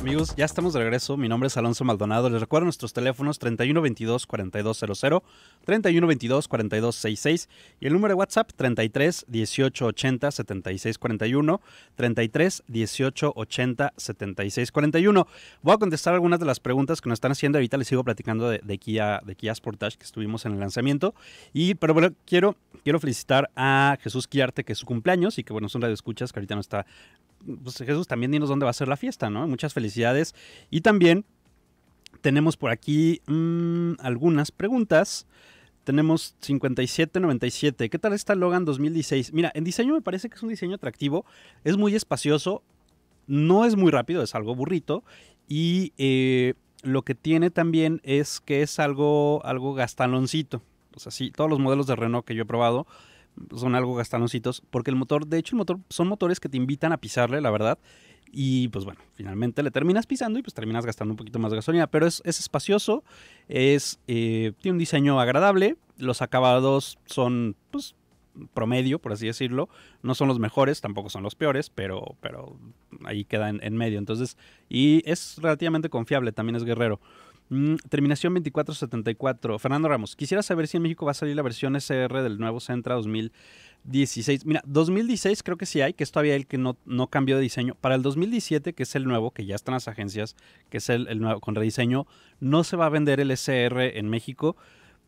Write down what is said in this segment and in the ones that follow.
Amigos, ya estamos de regreso. Mi nombre es Alonso Maldonado. Les recuerdo nuestros teléfonos 3122-4200, 3122-4266 y el número de WhatsApp 33 76 7641, 33 1880 7641. Voy a contestar algunas de las preguntas que nos están haciendo. Ahorita les sigo platicando de, Kia, de Sportage que estuvimos en el lanzamiento. Y, pero bueno, quiero, quiero felicitar a Jesús Quiarte, que es su cumpleaños y que bueno, son las escuchas que ahorita no está, pues, Jesús, también dinos dónde va a ser la fiesta, ¿no? Muchas felicidades. Y también tenemos por aquí mm, algunas preguntas. Tenemos 5797. ¿Qué tal está Logan 2016? Mira, en diseño me parece que es un diseño atractivo. Es muy espacioso. No es muy rápido, es algo burrito. Y eh, lo que tiene también es que es algo, algo gastaloncito. O sea, sí, todos los modelos de Renault que yo he probado son algo gastanositos, porque el motor, de hecho el motor, son motores que te invitan a pisarle, la verdad, y pues bueno, finalmente le terminas pisando y pues terminas gastando un poquito más de gasolina, pero es, espacioso, es, eh, tiene un diseño agradable, los acabados son pues, promedio, por así decirlo. No son los mejores, tampoco son los peores, pero, pero ahí queda en medio. Entonces, y es relativamente confiable, también es guerrero. Mm, terminación 2474. Fernando Ramos, quisiera saber si en México va a salir la versión SR del nuevo Centra 2016. Mira, 2016 creo que sí hay, que es todavía el que no, no cambió de diseño. Para el 2017, que es el nuevo, que ya están las agencias, que es el, nuevo con rediseño, no se va a vender el SR en México,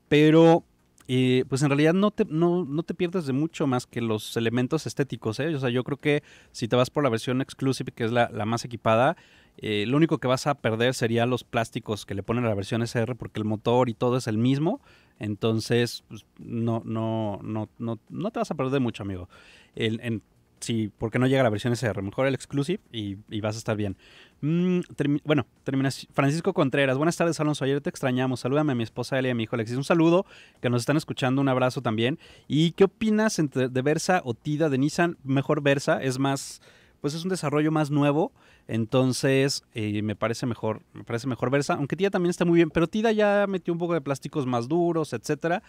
pero eh, pues en realidad no te, no, te pierdes de mucho más que los elementos estéticos. ¿eh? O sea, yo creo que si te vas por la versión exclusive, que es la, la más equipada, eh, lo único que vas a perder sería los plásticos que le ponen a la versión SR porque el motor y todo es el mismo. Entonces, pues, no, no, no, no, no te vas a perder mucho, amigo. ¿Por sí, porque no llega la versión SR. Mejor el Exclusive y, vas a estar bien. Mm, bueno, terminas. Francisco Contreras, buenas tardes, Alonso. Ayer te extrañamos. Salúdame a mi esposa Elia y a mi hijo Alexis. Un saludo, que nos están escuchando. Un abrazo también. ¿Y qué opinas de Versa o Tida de Nissan? Mejor Versa, es más pues es un desarrollo más nuevo, entonces eh, me parece mejor, me parece mejor Versa, aunque Tida también está muy bien, pero Tida ya metió un poco de plásticos más duros, etcétera.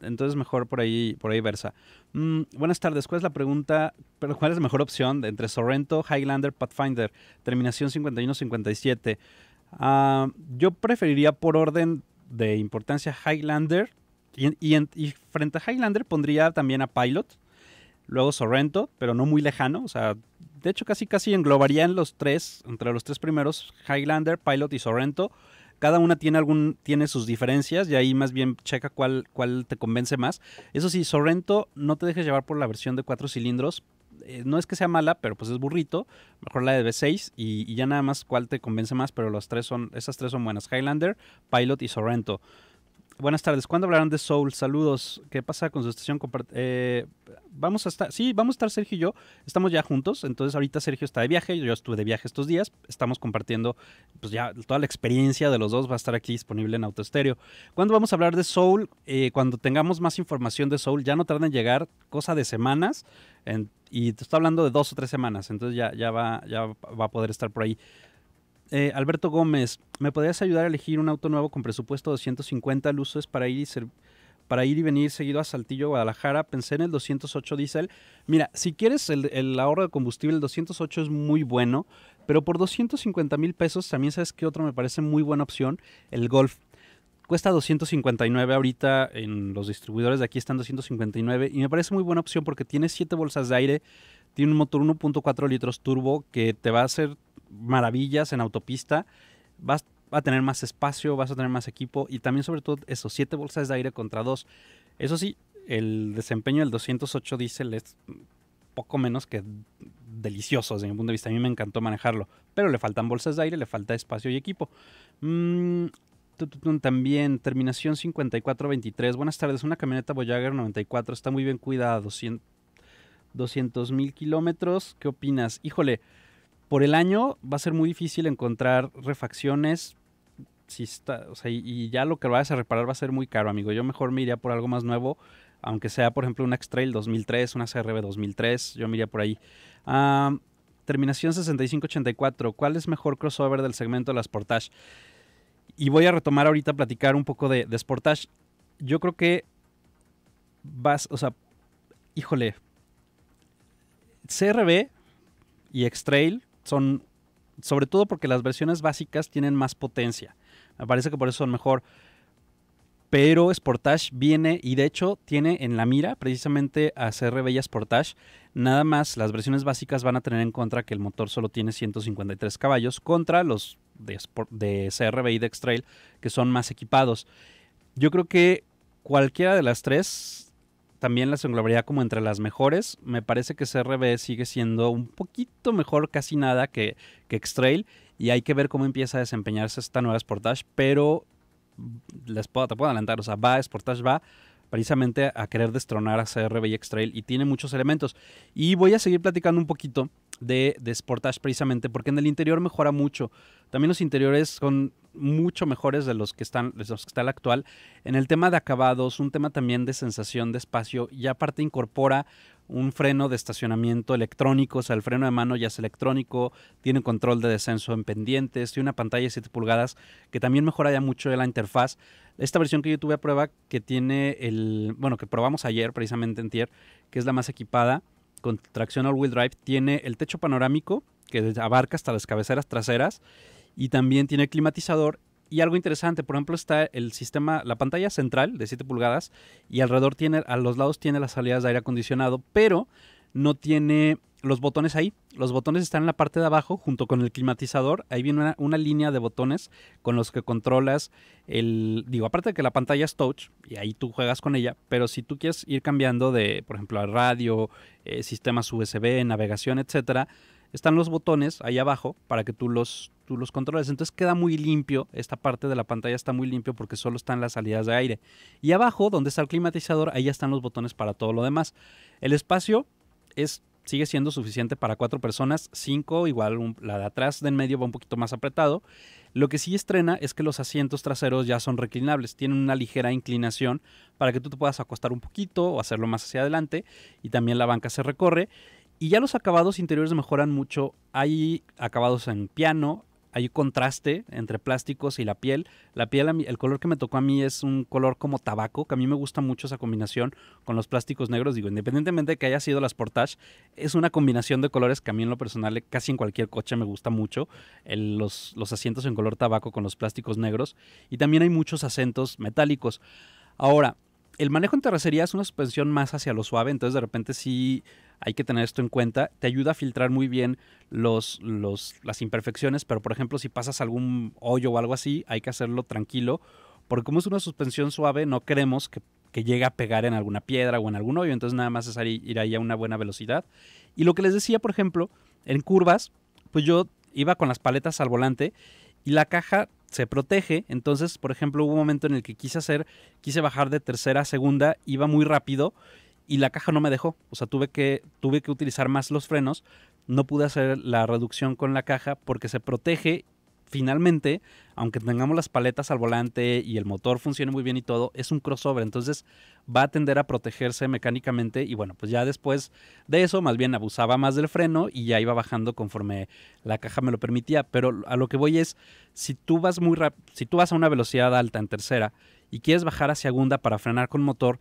Entonces mejor por ahí, por ahí Versa. Mm, buenas tardes, ¿cuál es la pregunta? Pero ¿Cuál es la mejor opción entre Sorrento, Highlander, Pathfinder? Terminación 51-57. Ah, yo preferiría por orden de importancia Highlander. y frente a Highlander pondría también a Pilot luego Sorrento, pero no muy lejano, o sea, de hecho casi casi englobarían los tres, entre los tres primeros, Highlander, Pilot y Sorrento. Cada una tiene algún tiene sus diferencias y ahí más bien checa cuál, cuál te convence más. Eso sí, Sorrento no te dejes llevar por la versión de cuatro cilindros. Eh, no es que sea mala, pero pues es burrito. Mejor la de V6 y, ya nada más cuál te convence más, pero los tres son, esas tres son buenas. Highlander, Pilot y Sorrento. Buenas tardes. ¿Cuándo hablarán de Soul? Saludos. ¿Qué pasa con su estación? Eh, vamos a estar, sí, vamos a estar Sergio y yo. Estamos ya juntos. Entonces ahorita Sergio está de viaje, yo estuve de viaje estos días. Estamos compartiendo, pues ya toda la experiencia de los dos va a estar aquí disponible en Autoestéreo. ¿Cuándo vamos a hablar de Soul? Eh, cuando tengamos más información de Soul, ya no tarda en llegar, cosa de semanas. y te está hablando de dos o tres semanas. Entonces ya, ya, va, ya va a poder estar por ahí. Eh, Alberto Gómez, ¿me podrías ayudar a elegir un auto nuevo con presupuesto de 250 luces para ir y para ir y venir seguido a Saltillo, Guadalajara. Pensé en el 208 Diesel. Mira, si quieres el, el, ahorro de combustible, el 208 es muy bueno, pero por 250 mil pesos también sabes que otro me parece muy buena opción, el Golf. Cuesta 259 ahorita en los distribuidores de aquí están 259 y me parece muy buena opción porque tiene 7 bolsas de aire, tiene un motor 1.4 litros turbo que te va a hacer maravillas en autopista, vas a tener más espacio, vas a tener más equipo y también sobre todo esos siete bolsas de aire contra 2 Eso sí, el desempeño del 208 diésel es poco menos que delicioso desde mi punto de vista. A mí me encantó manejarlo, pero le faltan bolsas de aire, le falta espacio y equipo. Mm, también, terminación 5423. Buenas tardes, una camioneta Voyager 94 está muy bien cuidada, 200 mil kilómetros. ¿Qué opinas? Híjole, por el año va a ser muy difícil encontrar refacciones. y, ya lo que vayas a reparar va a ser muy caro, amigo. Yo mejor me iría por algo más nuevo, aunque sea, por ejemplo, una X-Trail 2003, una CRB 2003. Yo me por ahí. terminación 6584. ¿Cuál es mejor crossover del segmento de la Sportage? Y voy a retomar ahorita platicar un poco de, de Sportage. Yo creo que vas, o sea, híjole. CRB y X-Trail son, sobre todo porque las versiones básicas tienen más potencia. Me parece que por eso son mejor. Pero Sportage viene y de hecho tiene en la mira precisamente a CR a Sportage. Nada más las versiones básicas van a tener en contra que el motor solo tiene 153 caballos contra los de, y de CRB y que son más equipados. Yo creo que cualquiera de las tres también las englobaría como entre las mejores. Me parece que CRB sigue siendo un poquito mejor, casi nada, que, que X-Trail. Y hay que ver cómo empieza a desempeñarse esta nueva Sportage. Pero mm, les puedo, te puedo adelantar, o sea, va, Sportage va precisamente a querer destronar a CRB y X-Trail. Y tiene muchos elementos. Y voy a seguir platicando un poquito de, de Sportage precisamente, porque en el interior mejora mucho. También los interiores son mucho mejores de los que están, de los que está el actual. En el tema de acabados, un tema también de sensación de espacio, y aparte incorpora un freno de estacionamiento electrónico, o sea, el freno de mano ya es electrónico, tiene control de descenso en pendientes, y una pantalla de 7 pulgadas que también mejora ya mucho la interfaz. Esta versión que yo tuve a prueba, que tiene el, bueno, que probamos ayer precisamente en Tier, que es la más equipada, con tracción all-wheel drive, tiene el techo panorámico que abarca hasta las cabeceras traseras y también tiene climatizador. Y algo interesante, por ejemplo, está el sistema, la pantalla central de 7 pulgadas y alrededor tiene, a los lados tiene las salidas de aire acondicionado, pero no tiene los botones ahí. Los botones están en la parte de abajo junto con el climatizador. Ahí viene una, línea de botones con los que controlas el... Digo, aparte de que la pantalla es touch y ahí tú juegas con ella, pero si tú quieres ir cambiando de, por ejemplo, a radio, eh, sistemas USB, navegación, etcétera, están los botones ahí abajo para que tú los, los controles. Entonces queda muy limpio, esta parte de la pantalla está muy limpio porque solo están las salidas de aire. Y abajo, donde está el climatizador, ahí están los botones para todo lo demás. El espacio es sigue siendo suficiente para cuatro personas, cinco, igual la de atrás de en medio va un poquito más apretado. Lo que sí estrena es que los asientos traseros ya son reclinables, tienen una ligera inclinación para que tú te puedas acostar un poquito o hacerlo más hacia adelante y también la banca se recorre. Y ya los acabados interiores mejoran mucho. Hay acabados en piano, hay contraste entre plásticos y la piel. La piel, el color que me tocó a mí es un color como tabaco, que a mí me gusta mucho esa combinación con los plásticos negros. Digo, independientemente de que haya sido las Portage, es una combinación de colores que a mí en lo personal casi en cualquier coche me gusta mucho. los, los asientos en color tabaco con los plásticos negros. Y también hay muchos acentos metálicos. Ahora, el manejo en terracería es una suspensión más hacia lo suave, entonces de repente sí hay que tener esto en cuenta. Te ayuda a filtrar muy bien los, los, las imperfecciones, pero por ejemplo si pasas algún hoyo o algo así, hay que hacerlo tranquilo, porque como es una suspensión suave, no queremos que, llegue a pegar en alguna piedra o en algún hoyo, entonces nada más es ir ahí a una buena velocidad. Y lo que les decía, por ejemplo, en curvas, pues yo iba con las paletas al volante y la caja se protege. Entonces, por ejemplo, hubo un momento en el que quise hacer, quise bajar de tercera a segunda, iba muy rápido y la caja no me dejó. O sea, tuve que, tuve que utilizar más los frenos. No pude hacer la reducción con la caja porque se protege. Finalmente, aunque tengamos las paletas al volante y el motor funcione muy bien y todo, es un crossover. Entonces va a tender a protegerse mecánicamente. Y bueno, pues ya después de eso, más bien abusaba más del freno y ya iba bajando conforme la caja me lo permitía. Pero a lo que voy es, si tú vas muy si tú vas a una velocidad alta en tercera y quieres bajar hacia segunda para frenar con motor,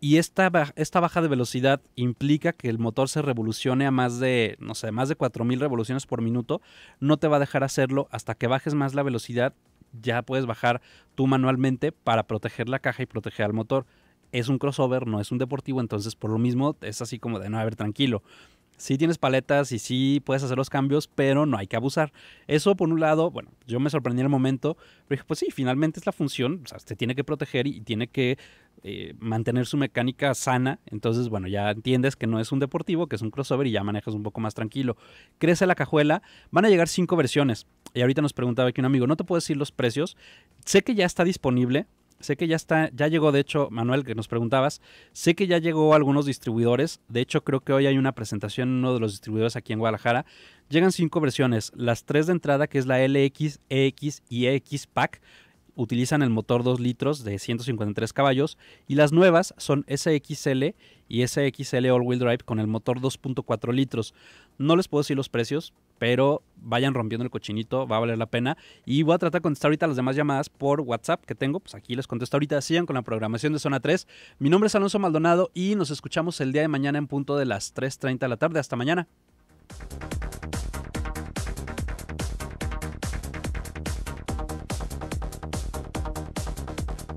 y esta, esta baja de velocidad implica que el motor se revolucione a más de, no sé, más de 4.000 revoluciones por minuto. No te va a dejar hacerlo hasta que bajes más la velocidad. Ya puedes bajar tú manualmente para proteger la caja y proteger al motor. Es un crossover, no es un deportivo, entonces por lo mismo es así como de no, haber tranquilo. Sí tienes paletas y sí puedes hacer los cambios, pero no hay que abusar. Eso por un lado, bueno, yo me sorprendí en el momento, pero dije, pues sí, finalmente es la función, o sea, te tiene que proteger y tiene que eh, mantener su mecánica sana. Entonces, bueno, ya entiendes que no es un deportivo, que es un crossover y ya manejas un poco más tranquilo. Crece la cajuela. Van a llegar cinco versiones. Y ahorita nos preguntaba aquí un amigo, no te puedo decir los precios. Sé que ya está disponible. Sé que ya está, ya llegó, de hecho, Manuel, que nos preguntabas, sé que ya llegó a algunos distribuidores. De hecho, creo que hoy hay una presentación en uno de los distribuidores aquí en Guadalajara. Llegan cinco versiones, las tres de entrada, que es la LX, EX y EX Pack, utilizan el motor 2 litros de 153 caballos y las nuevas son SXL y SXL All-Wheel Drive con el motor 2.4 litros. No les puedo decir los precios, pero vayan rompiendo el cochinito, va a valer la pena. Y voy a tratar de contestar ahorita las demás llamadas por WhatsApp que tengo, pues aquí les contesto ahorita, sigan con la programación de Zona 3. Mi nombre es Alonso Maldonado y nos escuchamos el día de mañana en punto de las 3.30 de la tarde. Hasta mañana.